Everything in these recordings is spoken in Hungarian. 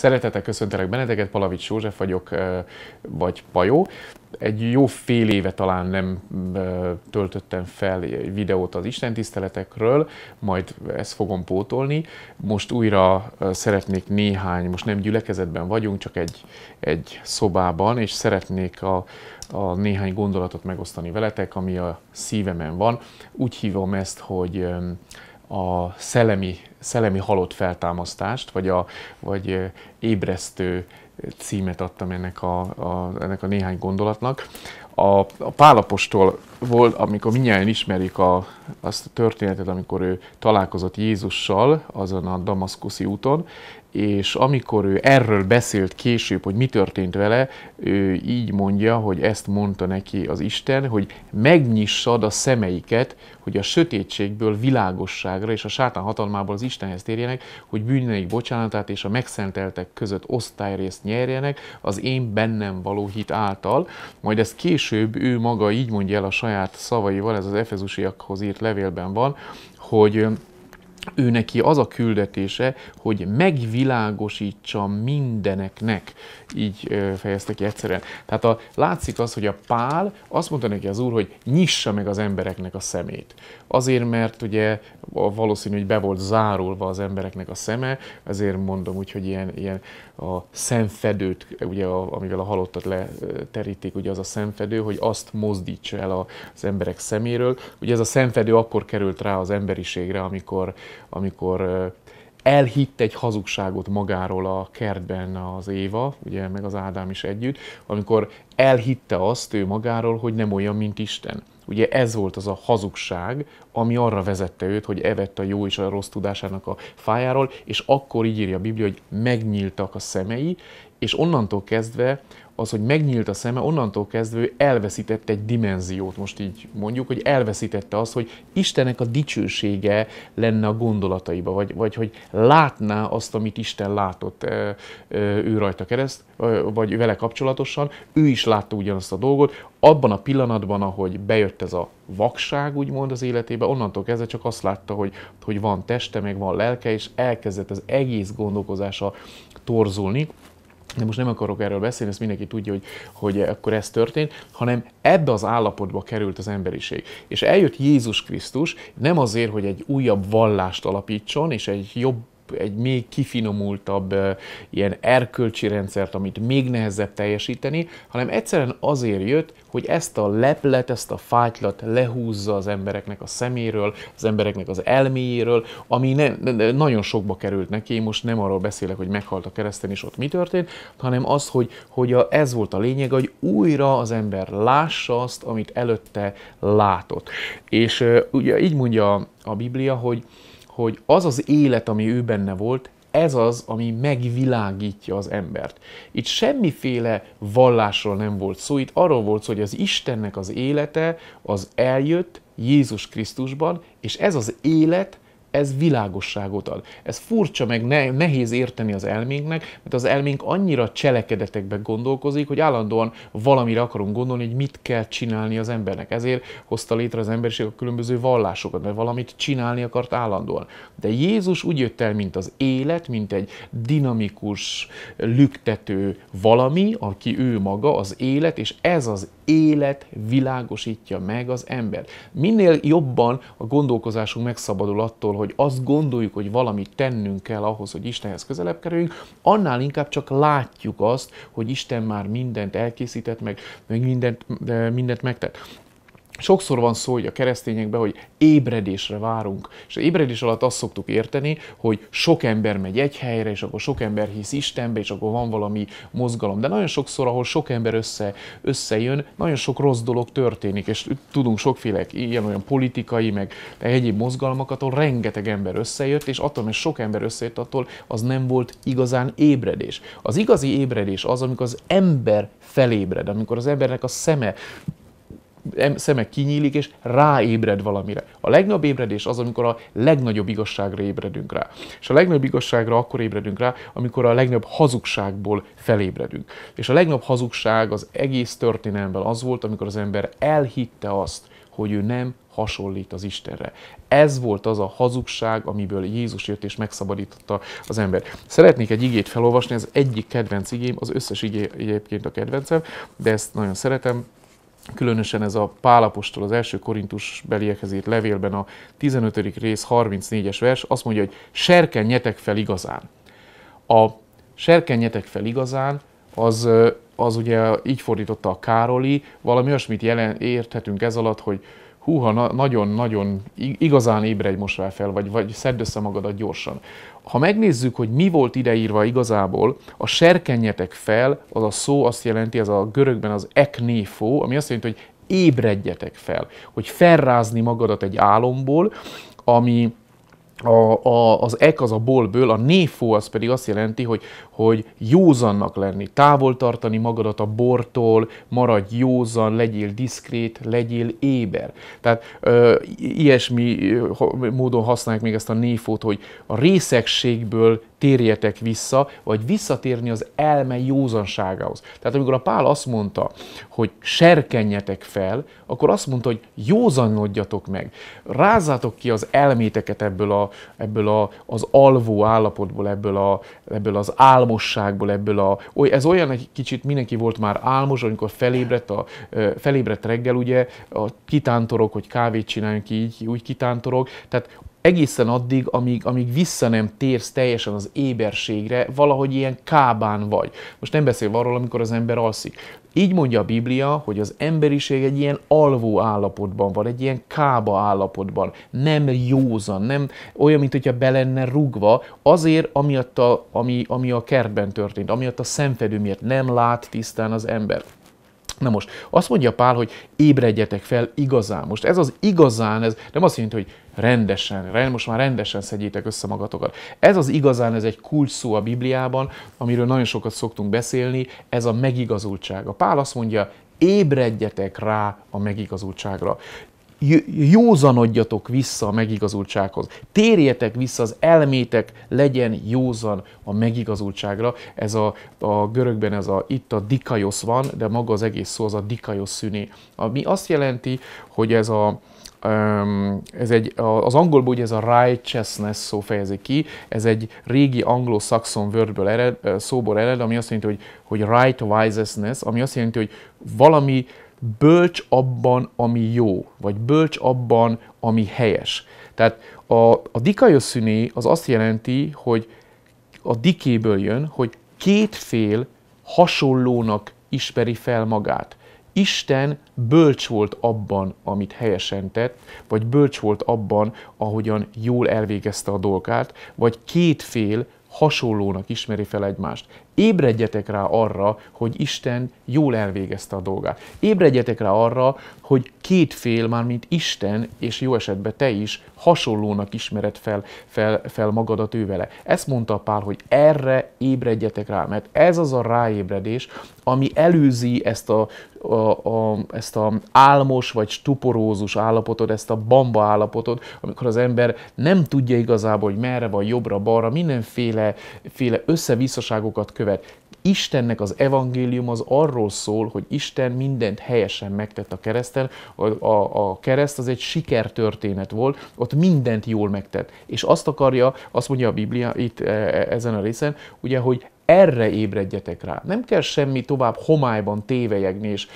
Szeretettel köszöntelek benneteket, Palavics József vagyok, vagy Pajó. Egy jó fél éve talán nem töltöttem fel videót az istentiszteletekről, majd ezt fogom pótolni. Most újra szeretnék néhány, most nem gyülekezetben vagyunk, csak egy, egy szobában, és szeretnék a, a néhány gondolatot megosztani veletek, ami a szívemen van. Úgy hívom ezt, hogy a szellemi, szellemi halott feltámasztást, vagy, a, vagy ébresztő címet adtam ennek a, a, ennek a néhány gondolatnak. A, a Pálapostól volt, amikor minnyáján ismerik a, azt a történetet, amikor ő találkozott Jézussal azon a damaszkuszi úton, és amikor ő erről beszélt később, hogy mi történt vele, ő így mondja, hogy ezt mondta neki az Isten, hogy megnyissad a szemeiket, hogy a sötétségből világosságra és a sátán hatalmából az Istenhez térjenek, hogy bűneik bocsánatát és a megszenteltek között osztályrészt nyerjenek az én bennem való hit által. Majd ezt később ő maga így mondja el a saját szavaival, ez az Efezusiakhoz írt levélben van, hogy ő neki az a küldetése, hogy megvilágosítsa mindeneknek. Így fejezte ki egyszerűen. Tehát a, látszik az, hogy a pál azt mondta neki az úr, hogy nyissa meg az embereknek a szemét. Azért, mert ugye valószínű, hogy be volt zárulva az embereknek a szeme, ezért mondom úgy, hogy ilyen, ilyen a szemfedőt, ugye, a, amivel a halottat leterítik, ugye az a szemfedő, hogy azt mozdítsa el az emberek szeméről. Ugye ez a szemfedő akkor került rá az emberiségre, amikor amikor elhitt egy hazugságot magáról a kertben az Éva, ugye meg az Ádám is együtt, amikor elhitte azt ő magáról, hogy nem olyan, mint Isten. Ugye ez volt az a hazugság, ami arra vezette őt, hogy evett a jó és a rossz tudásának a fájáról, és akkor így írja a Biblia, hogy megnyíltak a szemei, és onnantól kezdve az, hogy megnyílt a szeme, onnantól kezdve elveszítette egy dimenziót, most így mondjuk, hogy elveszítette azt, hogy Istenek a dicsősége lenne a gondolataiba, vagy, vagy hogy látná azt, amit Isten látott ő rajta kereszt, vagy vele kapcsolatosan, ő is látta ugyanazt a dolgot, abban a pillanatban, ahogy bejött ez a vakság, úgymond az életébe, onnantól kezdve csak azt látta, hogy, hogy van teste, meg van lelke, és elkezdett az egész gondolkozása torzulni, de most nem akarok erről beszélni, ezt mindenki tudja, hogy, hogy akkor ez történt, hanem ebbe az állapotba került az emberiség. És eljött Jézus Krisztus nem azért, hogy egy újabb vallást alapítson, és egy jobb egy még kifinomultabb ilyen erkölcsi rendszert, amit még nehezebb teljesíteni, hanem egyszerűen azért jött, hogy ezt a leplet, ezt a fátylat lehúzza az embereknek a szeméről, az embereknek az elméjéről, ami ne, ne, nagyon sokba került neki. Én most nem arról beszélek, hogy meghalt a kereszten és ott mi történt, hanem az, hogy, hogy a, ez volt a lényeg, hogy újra az ember lássa azt, amit előtte látott. És ugye így mondja a Biblia, hogy hogy az az élet, ami ő benne volt, ez az, ami megvilágítja az embert. Itt semmiféle vallásról nem volt szó, itt arról volt szó, hogy az Istennek az élete az eljött Jézus Krisztusban, és ez az élet ez világosságot ad. Ez furcsa, meg ne, nehéz érteni az elménknek, mert az elménk annyira cselekedetekben gondolkozik, hogy állandóan valamire akarunk gondolni, hogy mit kell csinálni az embernek. Ezért hozta létre az emberiség a különböző vallásokat, mert valamit csinálni akart állandóan. De Jézus úgy jött el, mint az élet, mint egy dinamikus, lüktető valami, aki ő maga, az élet, és ez az élet világosítja meg az ember. Minél jobban a gondolkozásunk megszabadul attól, hogy azt gondoljuk, hogy valamit tennünk kell ahhoz, hogy Istenhez közelebb kerüljünk, annál inkább csak látjuk azt, hogy Isten már mindent elkészített, meg, meg mindent, eh, mindent megtett. Sokszor van szó, hogy a keresztényekben, hogy ébredésre várunk. És az ébredés alatt azt szoktuk érteni, hogy sok ember megy egy helyre, és akkor sok ember hisz Istenbe, és akkor van valami mozgalom. De nagyon sokszor, ahol sok ember össze, összejön, nagyon sok rossz dolog történik, és tudunk sokféle ilyen-olyan politikai, meg egyéb mozgalmakat, ahol rengeteg ember összejött, és attól, mert sok ember összejött, attól az nem volt igazán ébredés. Az igazi ébredés az, amikor az ember felébred, amikor az embernek a szeme szeme kinyílik, és ráébred valamire. A legnagyobb ébredés az, amikor a legnagyobb igazságra ébredünk rá. És a legnagyobb igazságra akkor ébredünk rá, amikor a legnagyobb hazugságból felébredünk. És a legnagyobb hazugság az egész történelemben az volt, amikor az ember elhitte azt, hogy ő nem hasonlít az Istenre. Ez volt az a hazugság, amiből Jézus jött és megszabadította az ember. Szeretnék egy igét felolvasni, ez egyik kedvenc igém, az összes igé egyébként a kedvencem, de ezt nagyon szeretem, különösen ez a Pálapostól az első korintus beliekhez írt levélben a 15. rész 34-es vers azt mondja, hogy serkenjetek fel igazán. A serkenjetek fel igazán az, az ugye így fordította a Károli, valami olyasmit jelen, érthetünk ez alatt, hogy húha, nagyon-nagyon igazán ébredj most rá fel, vagy, vagy szedd össze magadat gyorsan. Ha megnézzük, hogy mi volt ideírva igazából, a serkenjetek fel, az a szó azt jelenti, ez a görögben az eknéfó, ami azt jelenti, hogy ébredjetek fel, hogy felrázni magadat egy álomból, ami a, a, az ek az a bolből, a néfó az pedig azt jelenti, hogy, hogy józannak lenni, távol tartani magadat a bortól, maradj józan, legyél diszkrét, legyél éber. Tehát ö, ilyesmi módon használják még ezt a néfót, hogy a részegségből térjetek vissza, vagy visszatérni az elme józanságához. Tehát amikor a Pál azt mondta, hogy serkenjetek fel, akkor azt mondta, hogy józanodjatok meg, rázzátok ki az elméteket ebből a ebből a, az alvó állapotból, ebből, a, ebből az álmosságból, ebből a... Oly, ez olyan egy kicsit, mindenki volt már álmos, amikor felébredt, a, felébredt reggel, ugye, a kitántorok, hogy kávét csináljunk ki, így, úgy kitántorok. Tehát egészen addig, amíg, amíg vissza nem térsz teljesen az éberségre, valahogy ilyen kábán vagy. Most nem beszél arról, amikor az ember alszik. Így mondja a Biblia, hogy az emberiség egy ilyen alvó állapotban van, egy ilyen kába állapotban, nem józan, nem olyan, mint hogyha be lenne rugva, azért, amiatt a, ami, ami a kertben történt, amiatt a szemfedő miatt nem lát tisztán az ember. Na most, azt mondja Pál, hogy ébredjetek fel igazán. Most ez az igazán, ez nem azt jelenti, hogy rendesen, rend, most már rendesen szedjétek össze magatokat. Ez az igazán, ez egy kulcs szó a Bibliában, amiről nagyon sokat szoktunk beszélni, ez a megigazultság. A Pál azt mondja, ébredjetek rá a megigazultságra józanodjatok vissza a megigazultsághoz. Térjetek vissza, az elmétek legyen józan a megigazultságra. Ez a, a görögben ez a, itt a dikajosz van, de maga az egész szó az a dikajosz szüné. Ami azt jelenti, hogy ez a, ez egy, az angolból ugye ez a righteousness szó fejezi ki, ez egy régi anglo-saxon wordből ered, szóból ered, ami azt jelenti, hogy, hogy right wisesness, ami azt jelenti, hogy valami bölcs abban, ami jó, vagy bölcs abban, ami helyes. Tehát a, a dikajoszüné az azt jelenti, hogy a dikéből jön, hogy két fél hasonlónak ismeri fel magát. Isten bölcs volt abban, amit helyesen tett, vagy bölcs volt abban, ahogyan jól elvégezte a dolgát, vagy két fél hasonlónak ismeri fel egymást. Ébredjetek rá arra, hogy Isten jól elvégezte a dolgát. Ébredjetek rá arra, hogy két fél, már mint Isten, és jó esetben te is, hasonlónak ismered fel, fel, fel magadat ő vele. Ezt mondta Pál, hogy erre ébredjetek rá, mert ez az a ráébredés, ami előzi ezt a, a, a, ezt a álmos vagy stuporózus állapotot, ezt a bamba állapotot, amikor az ember nem tudja igazából, hogy merre van, jobbra, balra, mindenféle féle összevisszaságokat követ nevet. Istennek az evangélium az arról szól, hogy Isten mindent helyesen megtett a kereszten. A, a, a kereszt az egy sikertörténet volt, ott mindent jól megtett. És azt akarja, azt mondja a Biblia itt e, e ezen a részen, ugye, hogy erre ébredjetek rá. Nem kell semmi tovább homályban tévejegni és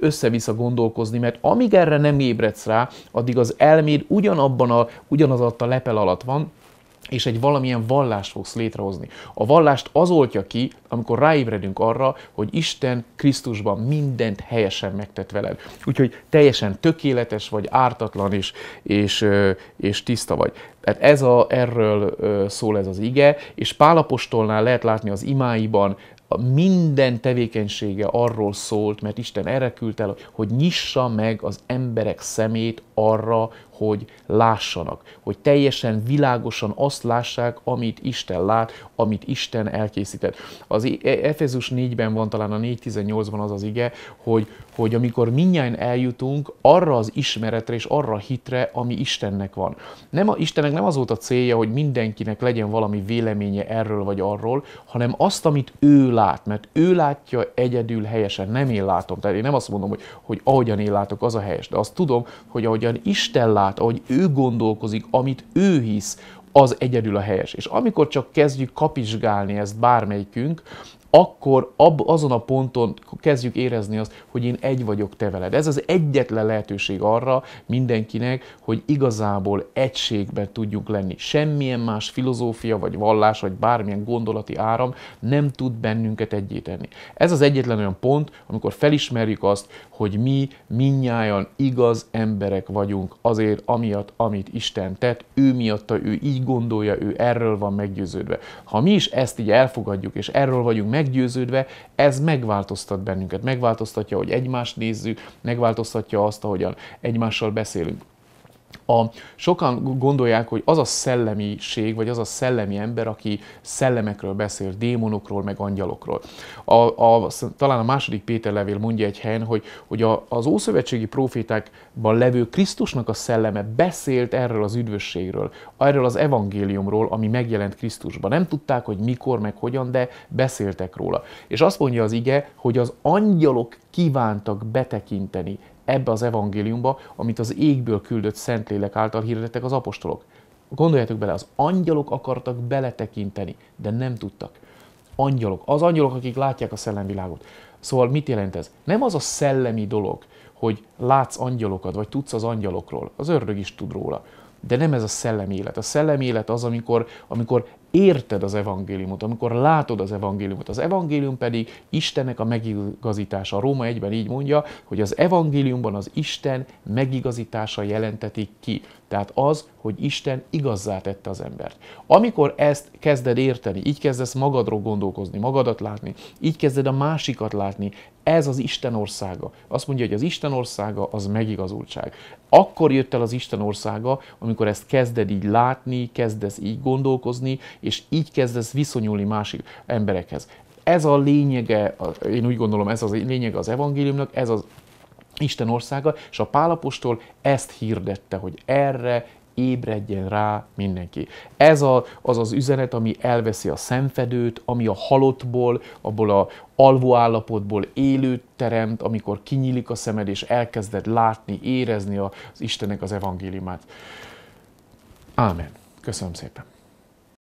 össze-vissza gondolkozni, mert amíg erre nem ébredsz rá, addig az elméd ugyanabban a, ugyanaz alatt a lepel alatt van, és egy valamilyen vallást fogsz létrehozni. A vallást az oltja ki, amikor ráébredünk arra, hogy Isten Krisztusban mindent helyesen megtett veled. Úgyhogy teljesen tökéletes vagy, ártatlan is, és, és tiszta vagy. Tehát ez a, erről szól ez az ige, és Pálapostolnál lehet látni az imáiban, a minden tevékenysége arról szólt, mert Isten erre küldte el, hogy nyissa meg az emberek szemét arra, hogy lássanak, hogy teljesen világosan azt lássák, amit Isten lát, amit Isten elkészített. Az e- Efezus 4-ben van talán a 4.18-ban az az ige, hogy, hogy amikor minnyáján eljutunk arra az ismeretre és arra a hitre, ami Istennek van. Nem a, Istennek nem az volt a célja, hogy mindenkinek legyen valami véleménye erről vagy arról, hanem azt, amit ő lát, mert ő látja egyedül helyesen, nem én látom. Tehát én nem azt mondom, hogy, hogy ahogyan én látok, az a helyes, de azt tudom, hogy ahogyan Isten lát, lát, ahogy ő gondolkozik, amit ő hisz, az egyedül a helyes. És amikor csak kezdjük kapizsgálni ezt bármelyikünk, akkor ab, azon a ponton kezdjük érezni azt, hogy én egy vagyok te veled. Ez az egyetlen lehetőség arra mindenkinek, hogy igazából egységben tudjuk lenni. Semmilyen más filozófia, vagy vallás, vagy bármilyen gondolati áram nem tud bennünket egyéteni. Ez az egyetlen olyan pont, amikor felismerjük azt, hogy mi minnyáján igaz emberek vagyunk azért, amiatt, amit Isten tett, ő miatta, ő így gondolja, ő erről van meggyőződve. Ha mi is ezt így elfogadjuk, és erről vagyunk meg meggyőződve, ez megváltoztat bennünket, megváltoztatja, hogy egymást nézzük, megváltoztatja azt, ahogyan egymással beszélünk. A, sokan gondolják, hogy az a szellemiség, vagy az a szellemi ember, aki szellemekről beszél, démonokról, meg angyalokról. A, a, talán a második Péter levél mondja egy helyen, hogy, hogy a, az ószövetségi profétákban levő Krisztusnak a szelleme beszélt erről az üdvösségről, erről az evangéliumról, ami megjelent Krisztusban. Nem tudták, hogy mikor, meg hogyan, de beszéltek róla. És azt mondja az ige, hogy az angyalok kívántak betekinteni ebbe az evangéliumba, amit az égből küldött Szentlélek által hirdettek az apostolok. Gondoljátok bele, az angyalok akartak beletekinteni, de nem tudtak. Angyalok, az angyalok, akik látják a szellemvilágot. Szóval mit jelent ez? Nem az a szellemi dolog, hogy látsz angyalokat, vagy tudsz az angyalokról. Az ördög is tud róla. De nem ez a szellemi élet. A szellemi élet az, amikor, amikor érted az evangéliumot, amikor látod az evangéliumot. Az evangélium pedig Istennek a megigazítása. A Róma egyben így mondja, hogy az evangéliumban az Isten megigazítása jelentetik ki. Tehát az, hogy Isten igazzá tette az embert. Amikor ezt kezded érteni, így kezdesz magadról gondolkozni, magadat látni, így kezded a másikat látni, ez az Isten országa. Azt mondja, hogy az Isten országa az megigazultság. Akkor jött el az Isten országa, amikor ezt kezded így látni, kezdesz így gondolkozni, és így kezdesz viszonyulni másik emberekhez. Ez a lényege, én úgy gondolom, ez az lényege az evangéliumnak, ez az Isten országa, és a pálapostól ezt hirdette, hogy erre ébredjen rá mindenki. Ez a, az az üzenet, ami elveszi a szemfedőt, ami a halottból, abból a alvó állapotból élőt teremt, amikor kinyílik a szemed, és elkezded látni, érezni az Istennek az evangéliumát. Ámen. Köszönöm szépen.